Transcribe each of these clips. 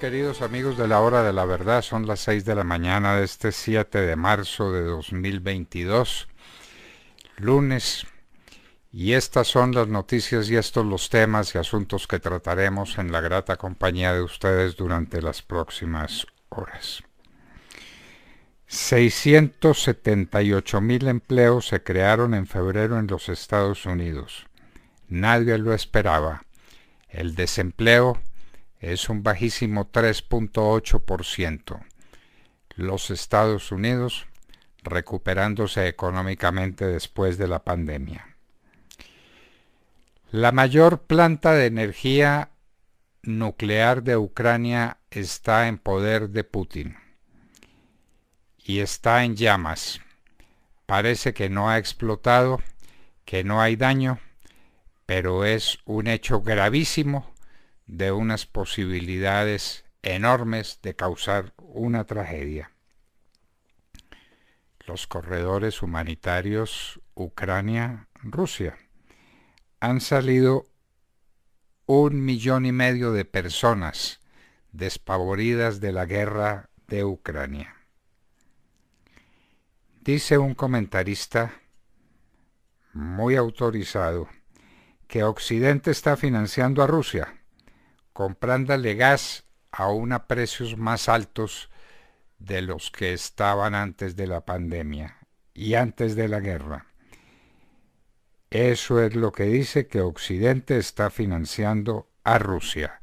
queridos amigos de la hora de la verdad. Son las 6 de la mañana de este 7 de marzo de 2022, lunes. Y estas son las noticias y estos los temas y asuntos que trataremos en la grata compañía de ustedes durante las próximas horas. 678 mil empleos se crearon en febrero en los Estados Unidos. Nadie lo esperaba. El desempleo es un bajísimo 3.8%. Los Estados Unidos recuperándose económicamente después de la pandemia. La mayor planta de energía nuclear de Ucrania está en poder de Putin y está en llamas. Parece que no ha explotado, que no hay daño, pero es un hecho gravísimo de unas posibilidades enormes de causar una tragedia. Los corredores humanitarios Ucrania-Rusia han salido un millón y medio de personas despavoridas de la guerra de Ucrania. Dice un comentarista muy autorizado que Occidente está financiando a Rusia comprándole gas a precios más altos de los que estaban antes de la pandemia y antes de la guerra. Eso es lo que dice que Occidente está financiando a Rusia.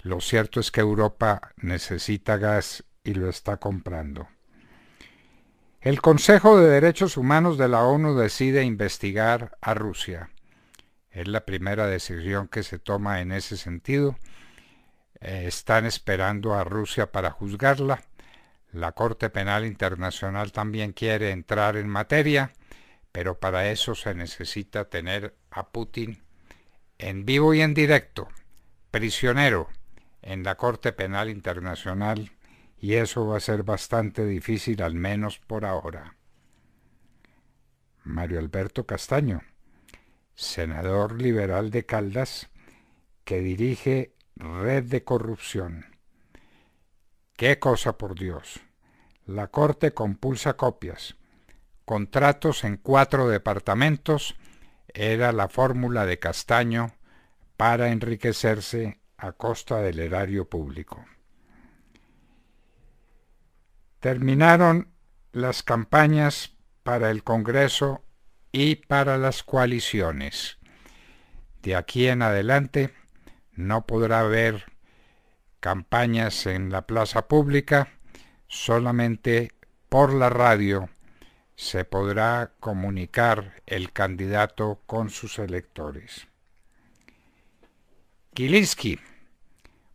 Lo cierto es que Europa necesita gas y lo está comprando. El Consejo de Derechos Humanos de la ONU decide investigar a Rusia. Es la primera decisión que se toma en ese sentido eh, están esperando a Rusia para juzgarla. La Corte Penal Internacional también quiere entrar en materia, pero para eso se necesita tener a Putin en vivo y en directo, prisionero en la Corte Penal Internacional, y eso va a ser bastante difícil, al menos por ahora. Mario Alberto Castaño, senador liberal de Caldas, que dirige red de corrupción. ¿Qué cosa por Dios? La Corte compulsa copias. Contratos en cuatro departamentos era la fórmula de Castaño para enriquecerse a costa del erario público. Terminaron las campañas para el Congreso y para las coaliciones. De aquí en adelante, no podrá haber campañas en la plaza pública, solamente por la radio se podrá comunicar el candidato con sus electores. Kilinski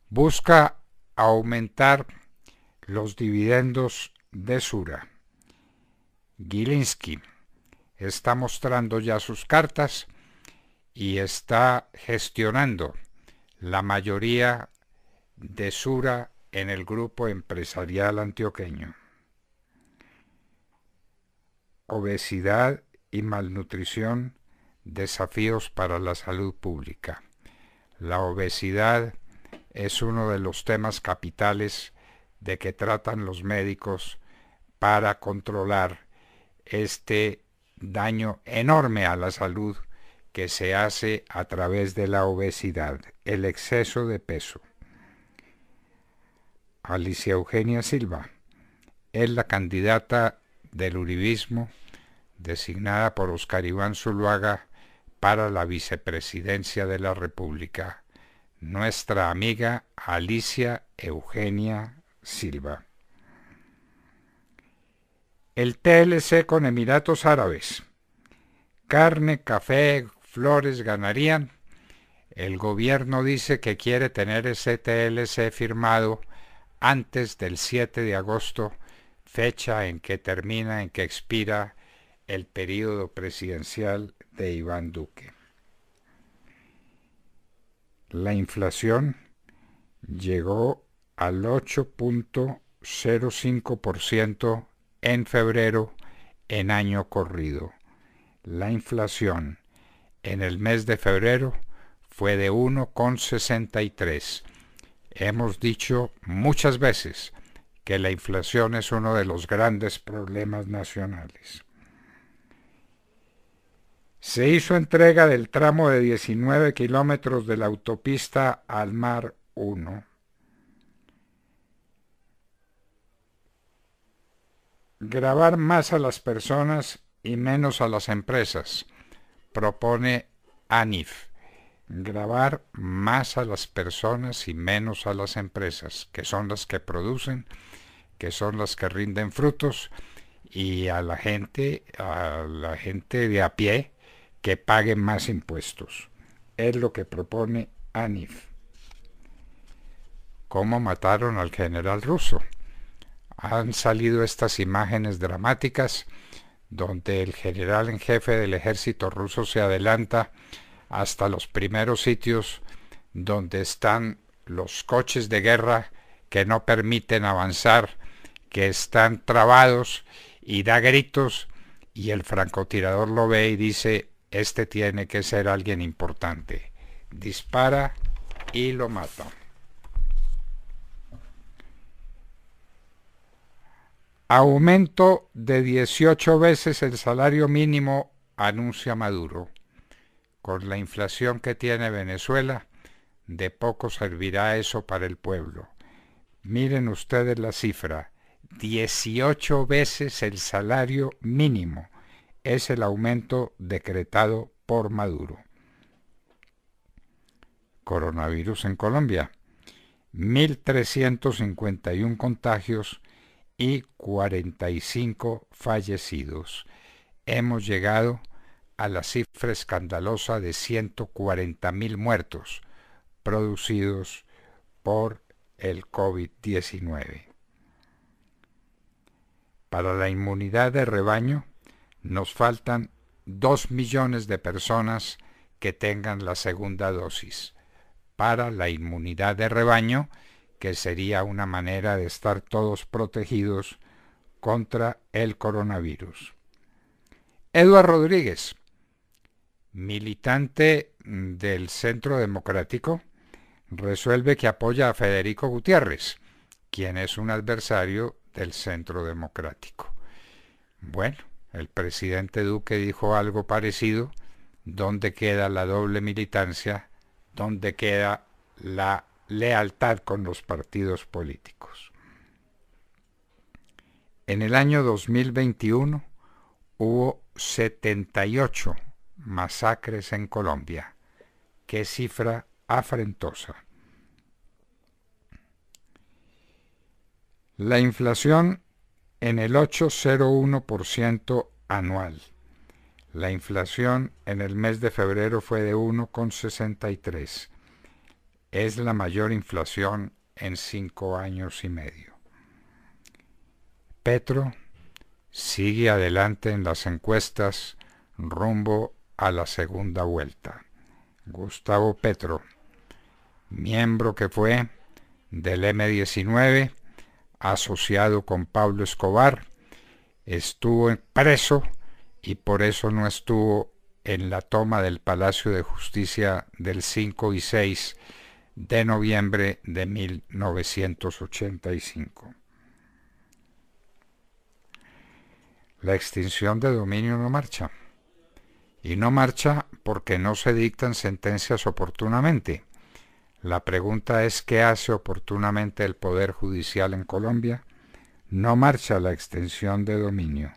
busca aumentar los dividendos de Sura. Gilinski está mostrando ya sus cartas y está gestionando la mayoría de Sura en el grupo empresarial antioqueño. Obesidad y malnutrición, desafíos para la salud pública. La obesidad es uno de los temas capitales de que tratan los médicos para controlar este daño enorme a la salud que se hace a través de la obesidad, el exceso de peso. Alicia Eugenia Silva es la candidata del Uribismo designada por Oscar Iván Zuluaga para la vicepresidencia de la República, nuestra amiga Alicia Eugenia Silva. El TLC con Emiratos Árabes. Carne, café, Flores ganarían. El gobierno dice que quiere tener ese TLC firmado antes del 7 de agosto, fecha en que termina, en que expira el periodo presidencial de Iván Duque. La inflación llegó al 8.05% en febrero en año corrido. La inflación en el mes de febrero fue de 1,63. Hemos dicho muchas veces que la inflación es uno de los grandes problemas nacionales. Se hizo entrega del tramo de 19 kilómetros de la autopista al mar 1. Grabar más a las personas y menos a las empresas propone ANIF, grabar más a las personas y menos a las empresas, que son las que producen, que son las que rinden frutos, y a la gente, a la gente de a pie, que pague más impuestos. Es lo que propone ANIF. ¿Cómo mataron al general ruso? Han salido estas imágenes dramáticas donde el general en jefe del ejército ruso se adelanta hasta los primeros sitios donde están los coches de guerra que no permiten avanzar, que están trabados y da gritos y el francotirador lo ve y dice, este tiene que ser alguien importante. Dispara y lo mata. Aumento de 18 veces el salario mínimo, anuncia Maduro. Con la inflación que tiene Venezuela, de poco servirá eso para el pueblo. Miren ustedes la cifra. 18 veces el salario mínimo es el aumento decretado por Maduro. Coronavirus en Colombia. 1.351 contagios y 45 fallecidos. Hemos llegado a la cifra escandalosa de mil muertos producidos por el COVID-19. Para la inmunidad de rebaño nos faltan 2 millones de personas que tengan la segunda dosis. Para la inmunidad de rebaño que sería una manera de estar todos protegidos contra el coronavirus. Eduardo Rodríguez, militante del Centro Democrático, resuelve que apoya a Federico Gutiérrez, quien es un adversario del Centro Democrático. Bueno, el presidente Duque dijo algo parecido. ¿Dónde queda la doble militancia? ¿Dónde queda la lealtad con los partidos políticos. En el año 2021 hubo 78 masacres en Colombia. Qué cifra afrentosa. La inflación en el 8,01% anual. La inflación en el mes de febrero fue de 1,63. Es la mayor inflación en cinco años y medio. Petro sigue adelante en las encuestas rumbo a la segunda vuelta. Gustavo Petro, miembro que fue del M19, asociado con Pablo Escobar, estuvo preso y por eso no estuvo en la toma del Palacio de Justicia del 5 y 6 de noviembre de 1985. La extinción de dominio no marcha. Y no marcha porque no se dictan sentencias oportunamente. La pregunta es qué hace oportunamente el Poder Judicial en Colombia. No marcha la extensión de dominio.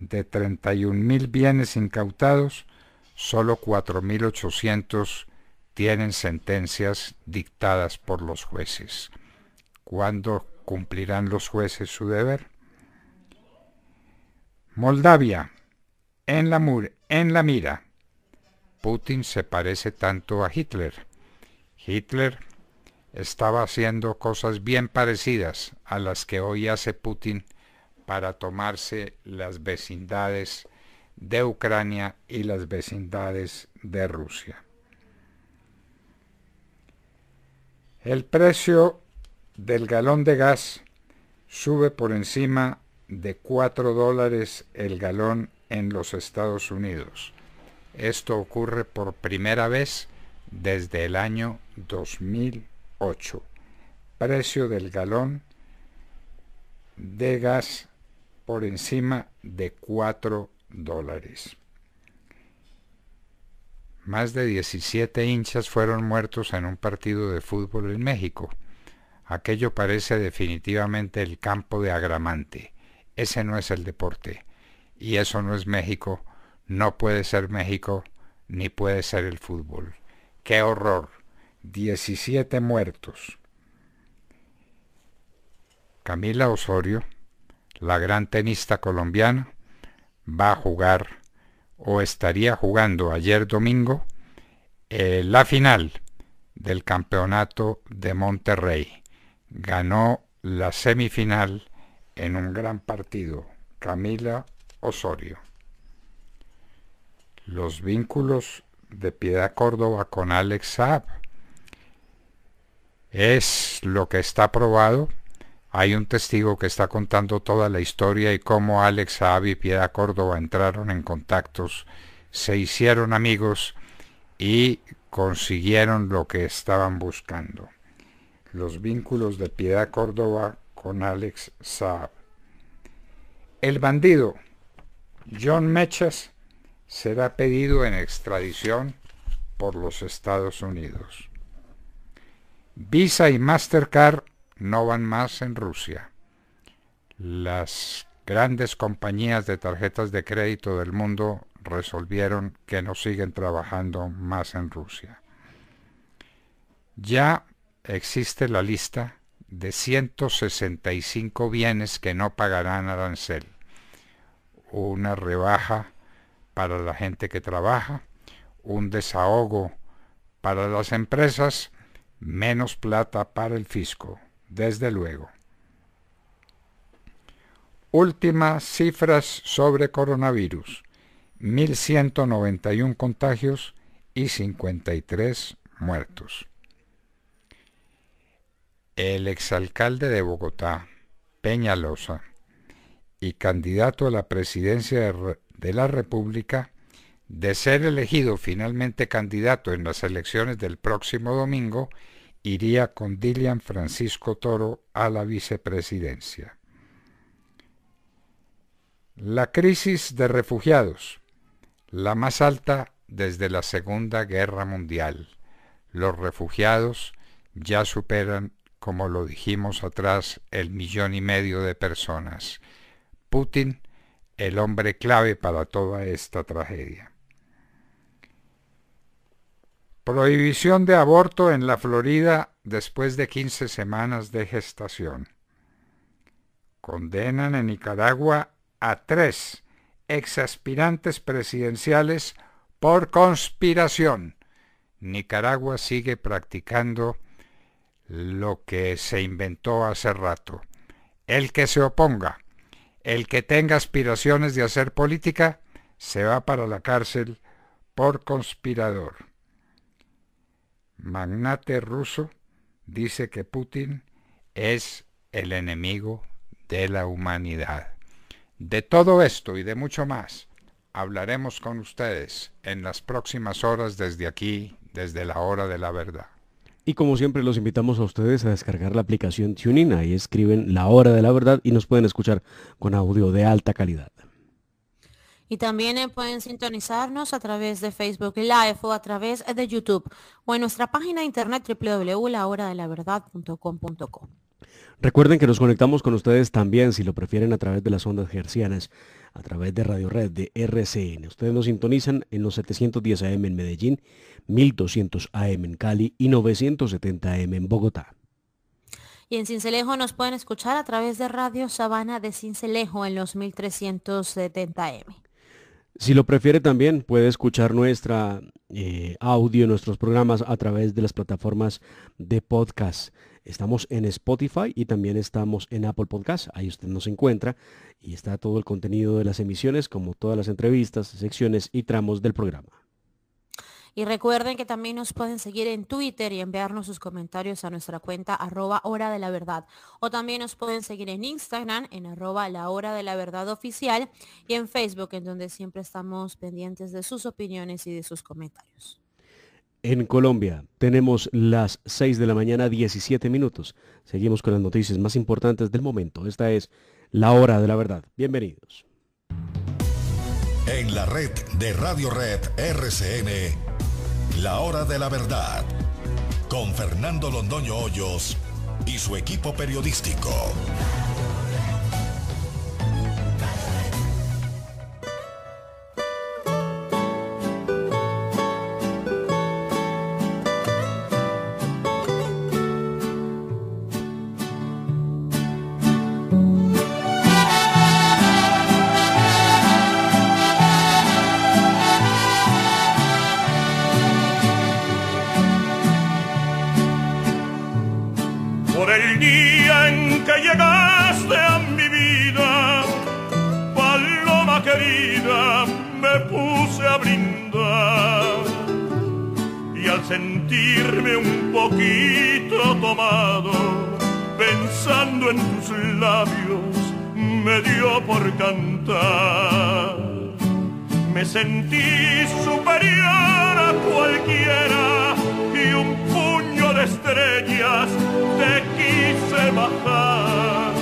De 31.000 bienes incautados, solo 4.800 tienen sentencias dictadas por los jueces. ¿Cuándo cumplirán los jueces su deber? Moldavia, en la, en la mira. Putin se parece tanto a Hitler. Hitler estaba haciendo cosas bien parecidas a las que hoy hace Putin para tomarse las vecindades de Ucrania y las vecindades de Rusia. El precio del galón de gas sube por encima de 4 dólares el galón en los Estados Unidos. Esto ocurre por primera vez desde el año 2008. Precio del galón de gas por encima de 4 dólares. Más de 17 hinchas fueron muertos en un partido de fútbol en México. Aquello parece definitivamente el campo de agramante. Ese no es el deporte. Y eso no es México. No puede ser México, ni puede ser el fútbol. ¡Qué horror! 17 muertos. Camila Osorio, la gran tenista colombiana, va a jugar o estaría jugando ayer domingo eh, la final del campeonato de Monterrey. Ganó la semifinal en un gran partido Camila Osorio. Los vínculos de Piedad Córdoba con Alex Saab es lo que está probado hay un testigo que está contando toda la historia y cómo Alex Saab y Piedad Córdoba entraron en contactos, se hicieron amigos y consiguieron lo que estaban buscando. Los vínculos de Piedad Córdoba con Alex Saab. El bandido John Mechas será pedido en extradición por los Estados Unidos. Visa y Mastercard no van más en Rusia. Las grandes compañías de tarjetas de crédito del mundo resolvieron que no siguen trabajando más en Rusia. Ya existe la lista de 165 bienes que no pagarán arancel. Una rebaja para la gente que trabaja, un desahogo para las empresas, menos plata para el fisco desde luego. Últimas cifras sobre coronavirus. 1.191 contagios y 53 muertos. El exalcalde de Bogotá, Peñalosa, y candidato a la presidencia de la República, de ser elegido finalmente candidato en las elecciones del próximo domingo, iría con Dilian Francisco Toro a la vicepresidencia. La crisis de refugiados, la más alta desde la Segunda Guerra Mundial. Los refugiados ya superan, como lo dijimos atrás, el millón y medio de personas. Putin, el hombre clave para toda esta tragedia. Prohibición de aborto en la Florida después de 15 semanas de gestación. Condenan en Nicaragua a tres exaspirantes presidenciales por conspiración. Nicaragua sigue practicando lo que se inventó hace rato. El que se oponga, el que tenga aspiraciones de hacer política, se va para la cárcel por conspirador magnate ruso dice que Putin es el enemigo de la humanidad. De todo esto y de mucho más hablaremos con ustedes en las próximas horas desde aquí, desde la hora de la verdad. Y como siempre los invitamos a ustedes a descargar la aplicación TuneIn, y escriben la hora de la verdad y nos pueden escuchar con audio de alta calidad. Y también eh, pueden sintonizarnos a través de Facebook Live o a través de YouTube o en nuestra página de internet www.lahoradelaverdad.com.co. Recuerden que nos conectamos con ustedes también, si lo prefieren, a través de las ondas gercianas, a través de Radio Red de RCN. Ustedes nos sintonizan en los 710 AM en Medellín, 1200 AM en Cali y 970 AM en Bogotá. Y en Cincelejo nos pueden escuchar a través de Radio Sabana de Cincelejo en los 1370 AM. Si lo prefiere también, puede escuchar nuestra eh, audio, nuestros programas a través de las plataformas de podcast. Estamos en Spotify y también estamos en Apple Podcast. Ahí usted nos encuentra y está todo el contenido de las emisiones, como todas las entrevistas, secciones y tramos del programa. Y recuerden que también nos pueden seguir en Twitter y enviarnos sus comentarios a nuestra cuenta arroba hora de la verdad. O también nos pueden seguir en Instagram en arroba la hora de la verdad oficial y en Facebook en donde siempre estamos pendientes de sus opiniones y de sus comentarios. En Colombia tenemos las 6 de la mañana 17 minutos. Seguimos con las noticias más importantes del momento. Esta es la hora de la verdad. Bienvenidos. En la red de Radio Red RCN. La hora de la verdad. Con Fernando Londoño Hoyos y su equipo periodístico. me sentí superior a cualquiera y un puño de estrellas te quise bajar.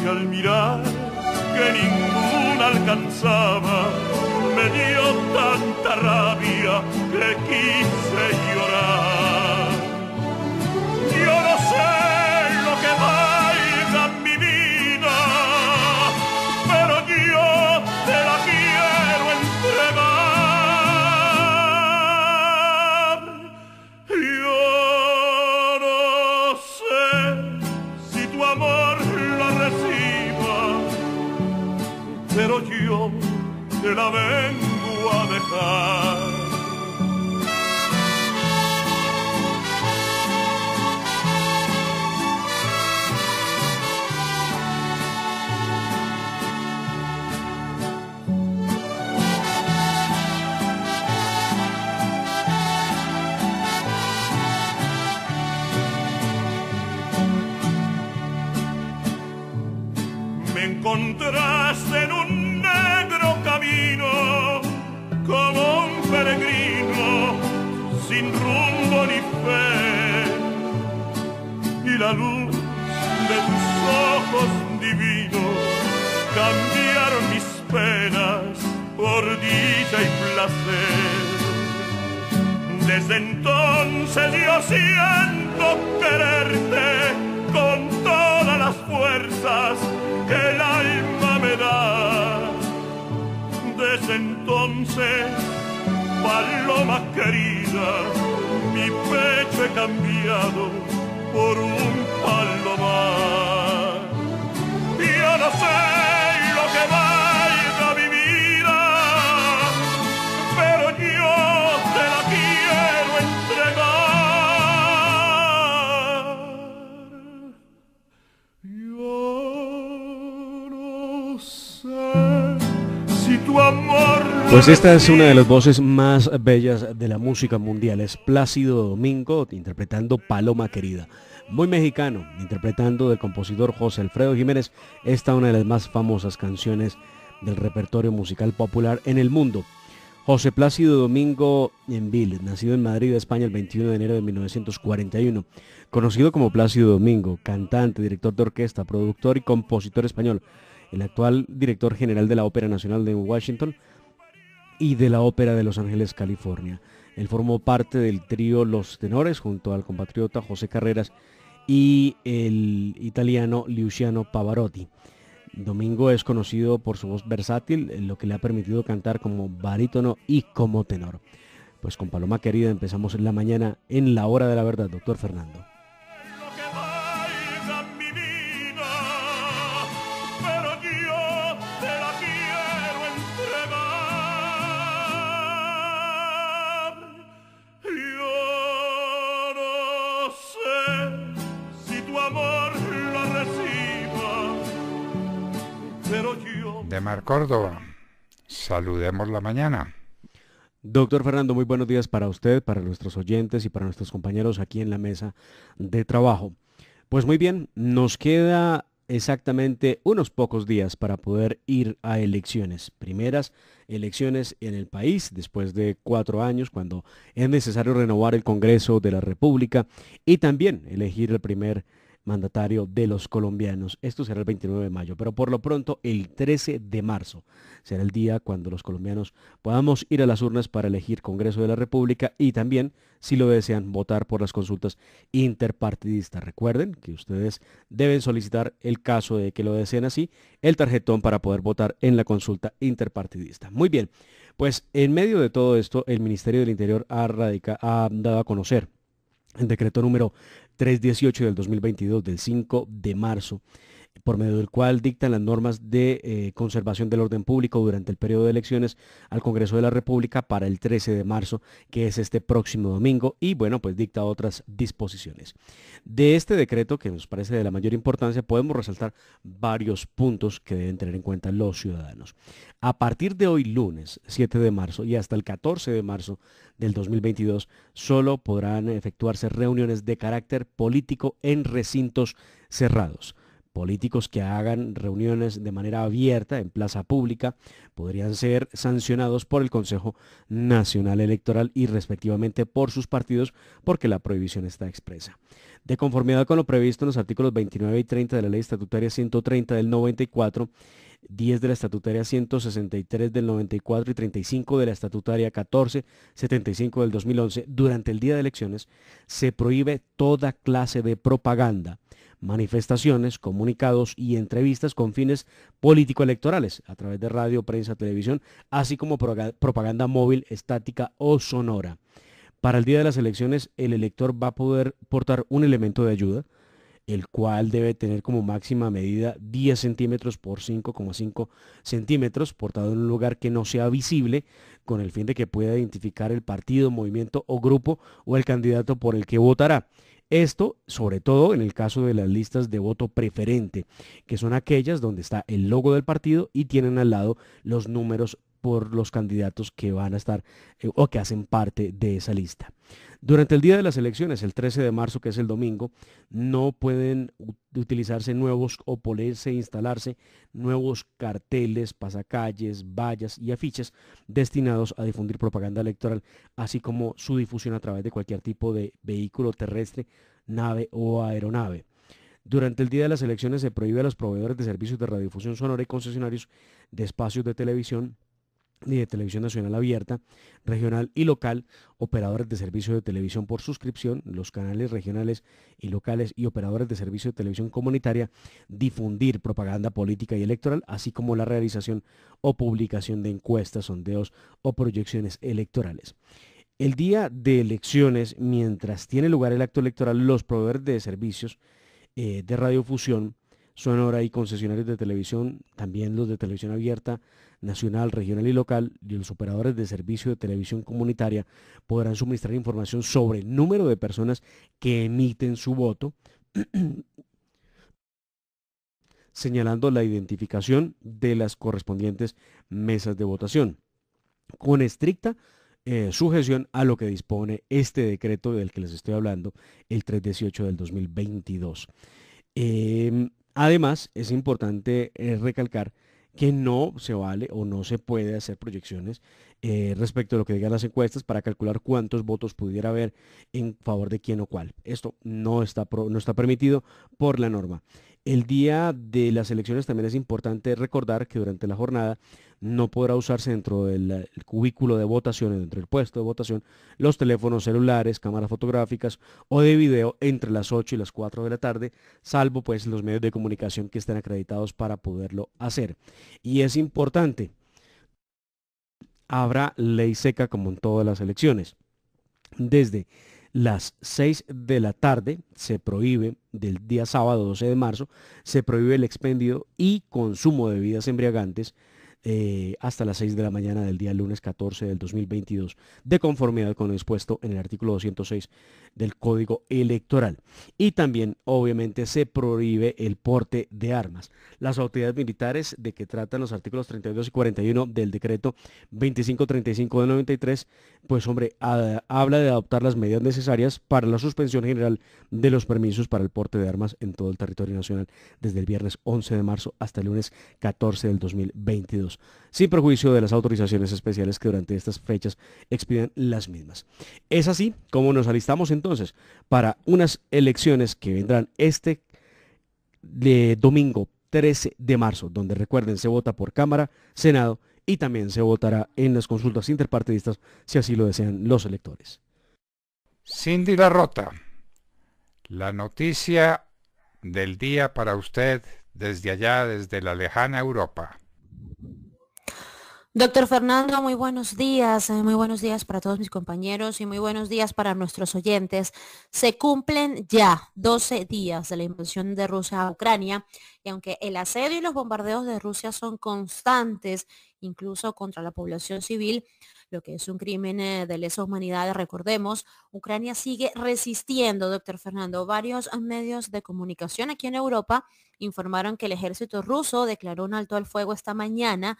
Y al mirar que ninguna alcanzaba, me dio tanta rabia que quise yo. Pues esta es una de las voces más bellas de la música mundial, es Plácido Domingo interpretando Paloma Querida. Muy mexicano, interpretando del compositor José Alfredo Jiménez, esta una de las más famosas canciones del repertorio musical popular en el mundo. José Plácido Domingo Envil, nacido en Madrid, España, el 21 de enero de 1941. Conocido como Plácido Domingo, cantante, director de orquesta, productor y compositor español. El actual director general de la Ópera Nacional de Washington y de la Ópera de Los Ángeles, California. Él formó parte del trío Los Tenores junto al compatriota José Carreras y el italiano Luciano Pavarotti. Domingo es conocido por su voz versátil, lo que le ha permitido cantar como barítono y como tenor. Pues con Paloma Querida empezamos en la mañana en la hora de la verdad, doctor Fernando. de Mar Córdoba. Saludemos la mañana. Doctor Fernando, muy buenos días para usted, para nuestros oyentes y para nuestros compañeros aquí en la mesa de trabajo. Pues muy bien, nos queda exactamente unos pocos días para poder ir a elecciones. Primeras elecciones en el país después de cuatro años, cuando es necesario renovar el Congreso de la República y también elegir el primer mandatario de los colombianos. Esto será el 29 de mayo, pero por lo pronto el 13 de marzo será el día cuando los colombianos podamos ir a las urnas para elegir Congreso de la República y también, si lo desean, votar por las consultas interpartidistas. Recuerden que ustedes deben solicitar el caso de que lo deseen así, el tarjetón para poder votar en la consulta interpartidista. Muy bien, pues en medio de todo esto, el Ministerio del Interior ha, ha dado a conocer el decreto número 318 del 2022 del 5 de marzo por medio del cual dictan las normas de eh, conservación del orden público durante el periodo de elecciones al Congreso de la República para el 13 de marzo, que es este próximo domingo, y bueno, pues dicta otras disposiciones. De este decreto, que nos parece de la mayor importancia, podemos resaltar varios puntos que deben tener en cuenta los ciudadanos. A partir de hoy lunes 7 de marzo y hasta el 14 de marzo del 2022, solo podrán efectuarse reuniones de carácter político en recintos cerrados Políticos que hagan reuniones de manera abierta en plaza pública podrían ser sancionados por el Consejo Nacional Electoral y respectivamente por sus partidos porque la prohibición está expresa. De conformidad con lo previsto en los artículos 29 y 30 de la Ley Estatutaria 130 del 94, 10 de la Estatutaria 163 del 94 y 35 de la Estatutaria 1475 del 2011, durante el día de elecciones, se prohíbe toda clase de propaganda, manifestaciones, comunicados y entrevistas con fines político-electorales a través de radio, prensa, televisión, así como propaganda móvil, estática o sonora. Para el día de las elecciones, el elector va a poder portar un elemento de ayuda, el cual debe tener como máxima medida 10 centímetros por 5,5 centímetros, portado en un lugar que no sea visible, con el fin de que pueda identificar el partido, movimiento o grupo o el candidato por el que votará. Esto, sobre todo en el caso de las listas de voto preferente, que son aquellas donde está el logo del partido y tienen al lado los números por los candidatos que van a estar eh, o que hacen parte de esa lista. Durante el día de las elecciones, el 13 de marzo, que es el domingo, no pueden utilizarse nuevos o ponerse e instalarse nuevos carteles, pasacalles, vallas y afiches destinados a difundir propaganda electoral, así como su difusión a través de cualquier tipo de vehículo terrestre, nave o aeronave. Durante el día de las elecciones se prohíbe a los proveedores de servicios de radiodifusión sonora y concesionarios de espacios de televisión y de televisión nacional abierta, regional y local, operadores de servicio de televisión por suscripción, los canales regionales y locales y operadores de servicio de televisión comunitaria, difundir propaganda política y electoral, así como la realización o publicación de encuestas, sondeos o proyecciones electorales. El día de elecciones, mientras tiene lugar el acto electoral, los proveedores de servicios eh, de radiofusión, Sonora y concesionarios de televisión, también los de televisión abierta, nacional, regional y local y los operadores de servicio de televisión comunitaria podrán suministrar información sobre el número de personas que emiten su voto, señalando la identificación de las correspondientes mesas de votación, con estricta eh, sujeción a lo que dispone este decreto del que les estoy hablando, el 318 del 2022. Em, además, es importante eh, recalcar que no se vale o no se puede hacer proyecciones eh, respecto a lo que digan las encuestas para calcular cuántos votos pudiera haber en favor de quién o cuál. Esto no está, no está permitido por la norma. El día de las elecciones también es importante recordar que durante la jornada no podrá usarse dentro del cubículo de votaciones, dentro del puesto de votación, los teléfonos celulares, cámaras fotográficas o de video entre las 8 y las 4 de la tarde, salvo pues los medios de comunicación que estén acreditados para poderlo hacer. Y es importante, habrá ley seca como en todas las elecciones. Desde las 6 de la tarde se prohíbe, del día sábado 12 de marzo, se prohíbe el expendio y consumo de bebidas embriagantes eh, hasta las 6 de la mañana del día lunes 14 del 2022, de conformidad con lo expuesto en el artículo 206 del Código Electoral. Y también, obviamente, se prohíbe el porte de armas. Las autoridades militares de que tratan los artículos 32 y 41 del decreto 2535 de 93, pues hombre, habla de adoptar las medidas necesarias para la suspensión general de los permisos para el porte de armas en todo el territorio nacional desde el viernes 11 de marzo hasta el lunes 14 del 2022 sin perjuicio de las autorizaciones especiales que durante estas fechas expiden las mismas. Es así como nos alistamos entonces para unas elecciones que vendrán este eh, domingo 13 de marzo, donde recuerden se vota por Cámara, Senado y también se votará en las consultas interpartidistas si así lo desean los electores. Cindy La Rota, la noticia del día para usted desde allá, desde la lejana Europa. Doctor Fernando, muy buenos días, eh, muy buenos días para todos mis compañeros y muy buenos días para nuestros oyentes. Se cumplen ya 12 días de la invasión de Rusia a Ucrania y aunque el asedio y los bombardeos de Rusia son constantes, incluso contra la población civil, lo que es un crimen eh, de lesa humanidad, recordemos, Ucrania sigue resistiendo, doctor Fernando. Varios medios de comunicación aquí en Europa informaron que el ejército ruso declaró un alto al fuego esta mañana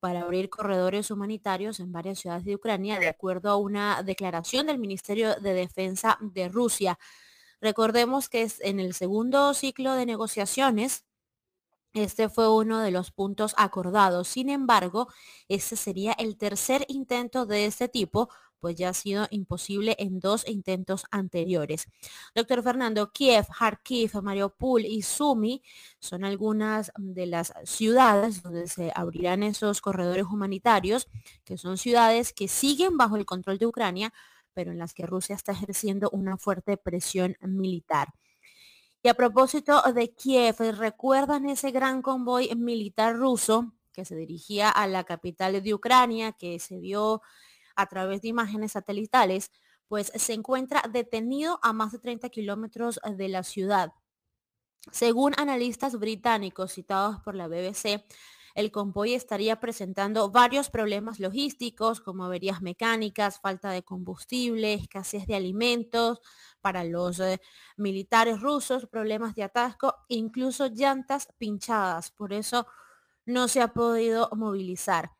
para abrir corredores humanitarios en varias ciudades de Ucrania, de acuerdo a una declaración del Ministerio de Defensa de Rusia. Recordemos que en el segundo ciclo de negociaciones, este fue uno de los puntos acordados. Sin embargo, este sería el tercer intento de este tipo pues ya ha sido imposible en dos intentos anteriores. Doctor Fernando, Kiev, Kharkiv, Mariupol y Sumi son algunas de las ciudades donde se abrirán esos corredores humanitarios, que son ciudades que siguen bajo el control de Ucrania, pero en las que Rusia está ejerciendo una fuerte presión militar. Y a propósito de Kiev, ¿recuerdan ese gran convoy militar ruso que se dirigía a la capital de Ucrania, que se vio a través de imágenes satelitales, pues se encuentra detenido a más de 30 kilómetros eh, de la ciudad. Según analistas británicos citados por la BBC, el convoy estaría presentando varios problemas logísticos como averías mecánicas, falta de combustible, escasez de alimentos para los eh, militares rusos, problemas de atasco, incluso llantas pinchadas. Por eso no se ha podido movilizar.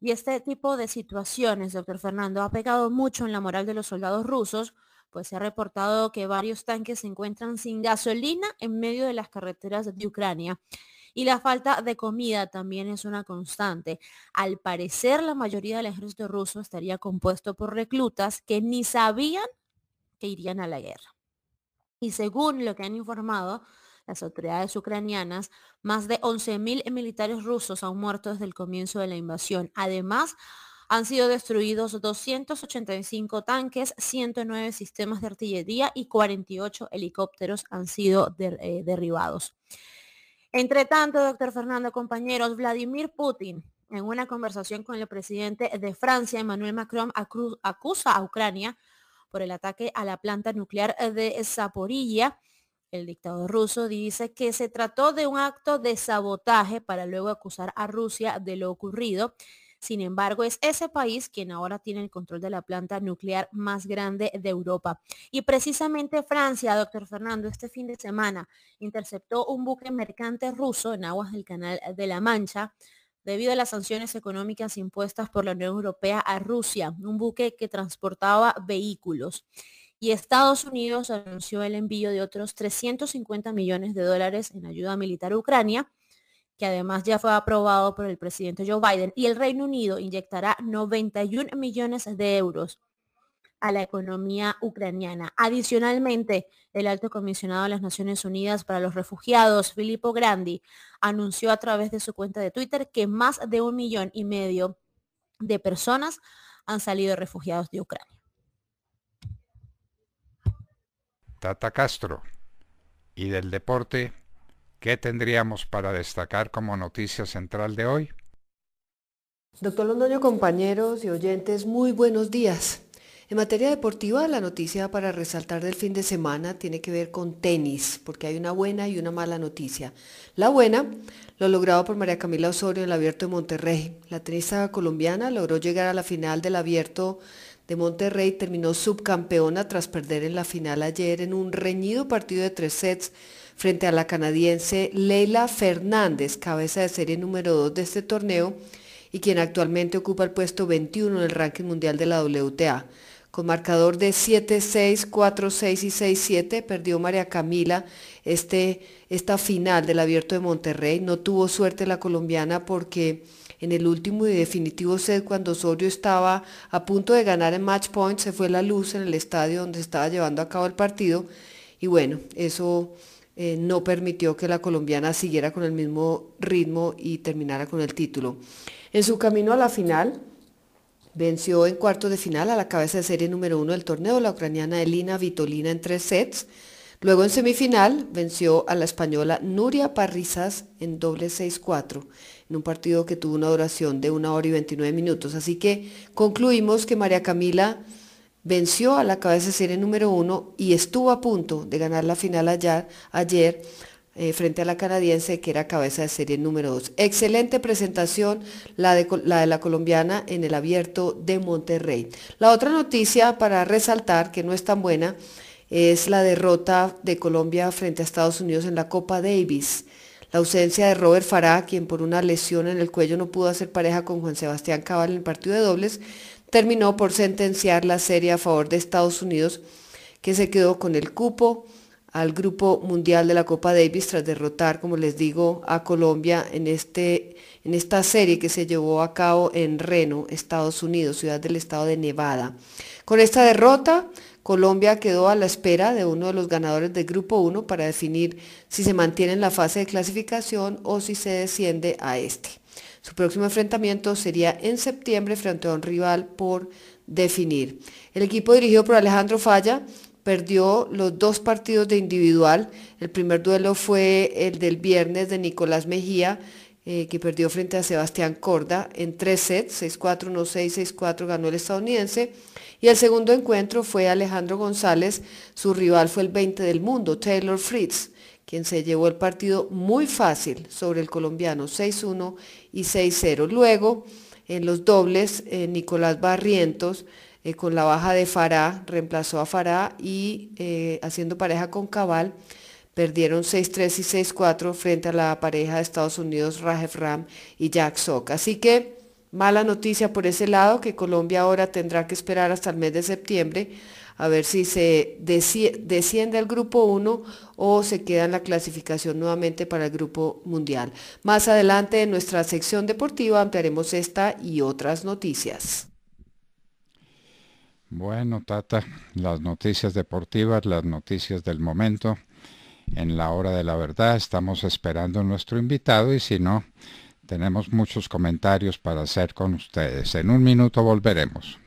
Y este tipo de situaciones, doctor Fernando, ha pegado mucho en la moral de los soldados rusos, pues se ha reportado que varios tanques se encuentran sin gasolina en medio de las carreteras de Ucrania. Y la falta de comida también es una constante. Al parecer, la mayoría del ejército ruso estaría compuesto por reclutas que ni sabían que irían a la guerra. Y según lo que han informado, las autoridades ucranianas, más de 11.000 militares rusos han muerto desde el comienzo de la invasión. Además, han sido destruidos 285 tanques, 109 sistemas de artillería y 48 helicópteros han sido eh, derribados. Entre tanto, doctor Fernando, compañeros, Vladimir Putin, en una conversación con el presidente de Francia, Emmanuel Macron, acusa a Ucrania por el ataque a la planta nuclear de Zaporilla el dictador ruso dice que se trató de un acto de sabotaje para luego acusar a Rusia de lo ocurrido. Sin embargo, es ese país quien ahora tiene el control de la planta nuclear más grande de Europa. Y precisamente Francia, doctor Fernando, este fin de semana interceptó un buque mercante ruso en aguas del Canal de la Mancha debido a las sanciones económicas impuestas por la Unión Europea a Rusia, un buque que transportaba vehículos y Estados Unidos anunció el envío de otros 350 millones de dólares en ayuda militar a Ucrania, que además ya fue aprobado por el presidente Joe Biden, y el Reino Unido inyectará 91 millones de euros a la economía ucraniana. Adicionalmente, el alto comisionado de las Naciones Unidas para los Refugiados, Filippo Grandi, anunció a través de su cuenta de Twitter que más de un millón y medio de personas han salido refugiados de Ucrania. Tata Castro. Y del deporte, ¿qué tendríamos para destacar como noticia central de hoy? Doctor Londoño, compañeros y oyentes, muy buenos días. En materia deportiva, la noticia para resaltar del fin de semana tiene que ver con tenis, porque hay una buena y una mala noticia. La buena, lo logrado por María Camila Osorio en el Abierto de Monterrey. La tenista colombiana logró llegar a la final del Abierto de Monterrey terminó subcampeona tras perder en la final ayer en un reñido partido de tres sets frente a la canadiense Leila Fernández, cabeza de serie número 2 de este torneo y quien actualmente ocupa el puesto 21 en el ranking mundial de la WTA. Con marcador de 7-6, 4-6 y 6-7 perdió María Camila este, esta final del Abierto de Monterrey. No tuvo suerte la colombiana porque en el último y definitivo set, cuando Osorio estaba a punto de ganar en match point, se fue la luz en el estadio donde estaba llevando a cabo el partido. Y bueno, eso eh, no permitió que la colombiana siguiera con el mismo ritmo y terminara con el título. En su camino a la final, venció en cuarto de final a la cabeza de serie número uno del torneo, la ucraniana Elina Vitolina en tres sets. Luego en semifinal venció a la española Nuria Parrizas en doble 6-4 en un partido que tuvo una duración de una hora y 29 minutos. Así que concluimos que María Camila venció a la cabeza de serie número uno y estuvo a punto de ganar la final ayer, eh, frente a la canadiense que era cabeza de serie número 2. Excelente presentación la de la colombiana en el abierto de Monterrey. La otra noticia para resaltar que no es tan buena es la derrota de Colombia frente a Estados Unidos en la Copa Davis. La ausencia de Robert Farah, quien por una lesión en el cuello no pudo hacer pareja con Juan Sebastián Cabal en el partido de dobles, terminó por sentenciar la serie a favor de Estados Unidos, que se quedó con el cupo al Grupo Mundial de la Copa Davis tras derrotar, como les digo, a Colombia en, este, en esta serie que se llevó a cabo en Reno, Estados Unidos, ciudad del estado de Nevada. Con esta derrota, Colombia quedó a la espera de uno de los ganadores del Grupo 1 para definir si se mantiene en la fase de clasificación o si se desciende a este. Su próximo enfrentamiento sería en septiembre frente a un rival por definir. El equipo dirigido por Alejandro Falla perdió los dos partidos de individual. El primer duelo fue el del viernes de Nicolás Mejía, eh, que perdió frente a Sebastián Corda en tres sets, 6-4, 1-6, 6-4 ganó el estadounidense. Y el segundo encuentro fue Alejandro González, su rival fue el 20 del mundo, Taylor Fritz, quien se llevó el partido muy fácil sobre el colombiano, 6-1 y 6-0. Luego, en los dobles, eh, Nicolás Barrientos, eh, con la baja de Fará, reemplazó a Fará y haciendo pareja con Cabal, Perdieron 6-3 y 6-4 frente a la pareja de Estados Unidos Rajef Ram y Jack Sock. Así que mala noticia por ese lado, que Colombia ahora tendrá que esperar hasta el mes de septiembre a ver si se desciende al grupo 1 o se queda en la clasificación nuevamente para el grupo mundial. Más adelante en nuestra sección deportiva ampliaremos esta y otras noticias. Bueno, Tata, las noticias deportivas, las noticias del momento en la hora de la verdad. Estamos esperando a nuestro invitado y si no, tenemos muchos comentarios para hacer con ustedes. En un minuto volveremos.